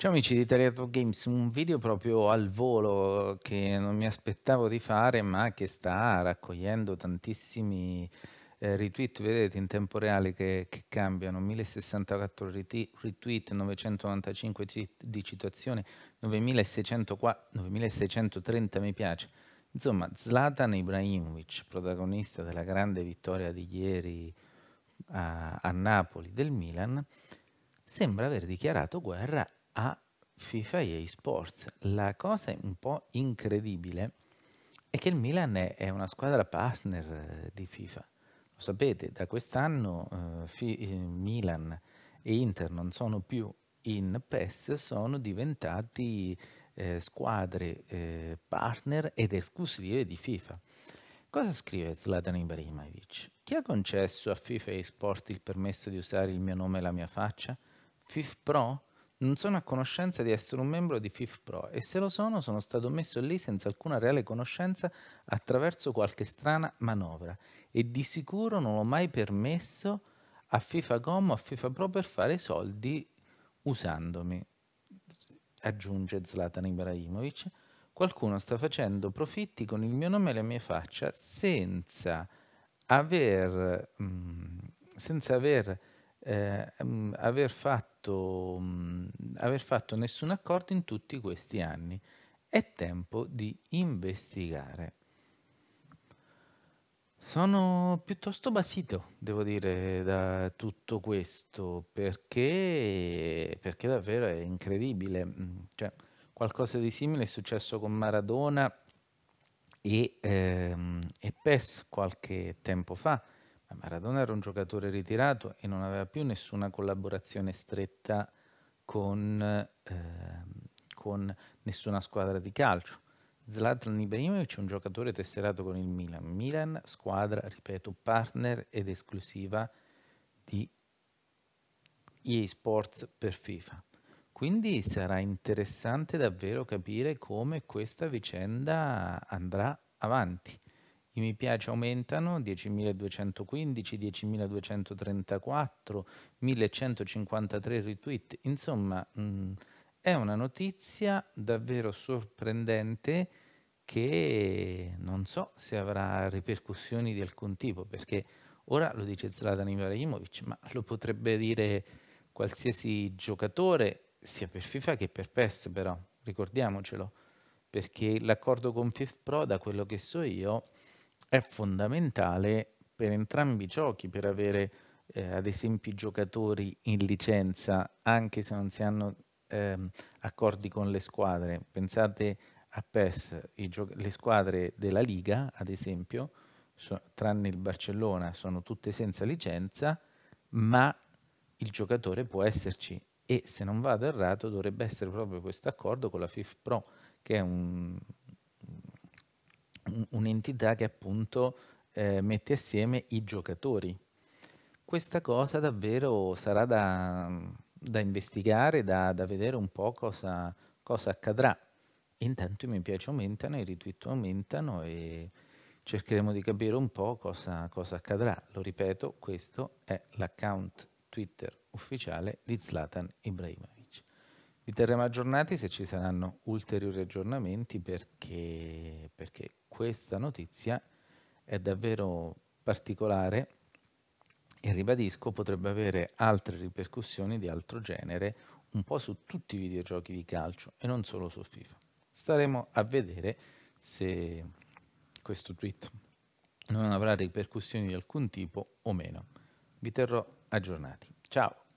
Ciao amici di Teatro Games, un video proprio al volo che non mi aspettavo di fare ma che sta raccogliendo tantissimi eh, retweet, vedete in tempo reale che, che cambiano, 1064 retweet, 995 di citazione, 9630 mi piace. Insomma, Zlatan Ibrahimovic, protagonista della grande vittoria di ieri a, a Napoli del Milan, sembra aver dichiarato guerra a FIFA e eSports. La cosa un po' incredibile è che il Milan è una squadra partner eh, di FIFA. Lo sapete, da quest'anno eh, eh, Milan e Inter non sono più in PES, sono diventati eh, squadre eh, partner ed esclusive di FIFA. Cosa scrive Zlatan Ibrahimovic? Chi ha concesso a FIFA e Sport il permesso di usare il mio nome e la mia faccia? FIF Pro? Non sono a conoscenza di essere un membro di FIF Pro e se lo sono sono stato messo lì senza alcuna reale conoscenza attraverso qualche strana manovra e di sicuro non ho mai permesso a FIFA Com o a FIFA Pro per fare soldi usandomi. Aggiunge Zlatan Ibrahimovic. Qualcuno sta facendo profitti con il mio nome e la mia faccia senza aver, mm, senza aver eh, mm, aver, fatto, mh, mm, aver fatto nessun accordo in tutti questi anni. È tempo di investigare. Sono piuttosto basito, devo dire, da tutto questo, perché, perché davvero è incredibile. Mm, cioè, qualcosa di simile è successo con Maradona e, ehm, e PES qualche tempo fa. Maradona era un giocatore ritirato e non aveva più nessuna collaborazione stretta con, eh, con nessuna squadra di calcio. Zlatan Ibrahimovic è un giocatore tesserato con il Milan. Milan, squadra, ripeto, partner ed esclusiva di EA Sports per FIFA. Quindi sarà interessante davvero capire come questa vicenda andrà avanti. I mi piace aumentano 10.215, 10.234, 1.153 retweet. Insomma, mh, mm, è una notizia davvero sorprendente che non so se avrà ripercussioni di alcun tipo, perché ora lo dice Zlatan Ibrahimovic, ma lo potrebbe dire qualsiasi giocatore, sia per FIFA che per PES però, ricordiamocelo, perché l'accordo con FIFPro, da quello che so io, è fondamentale per entrambi i giochi, per avere eh, ad esempio i giocatori in licenza, anche se non si hanno ehm, accordi con le squadre. Pensate a PES, le squadre della Liga, ad esempio, so, tranne il Barcellona, sono tutte senza licenza, ma il giocatore può esserci e se non vado errato dovrebbe essere proprio questo accordo con la FIF Pro, che è un, un'entità che appunto eh, mette assieme i giocatori. Questa cosa davvero sarà da, da investigare, da, da, vedere un po' cosa, cosa accadrà. Intanto i miei piace aumentano, i retweet aumentano e cercheremo di capire un po' cosa, cosa accadrà. Lo ripeto, questo è l'account Twitter ufficiale di Zlatan Ibrahimovic. Vi terremo aggiornati se ci saranno ulteriori aggiornamenti perché, perché questa notizia è davvero particolare e ribadisco potrebbe avere altre ripercussioni di altro genere un po' su tutti i videogiochi di calcio e non solo su FIFA. Staremo a vedere se questo tweet non avrà ripercussioni di alcun tipo o meno. Vi terrò aggiornati. Ciao!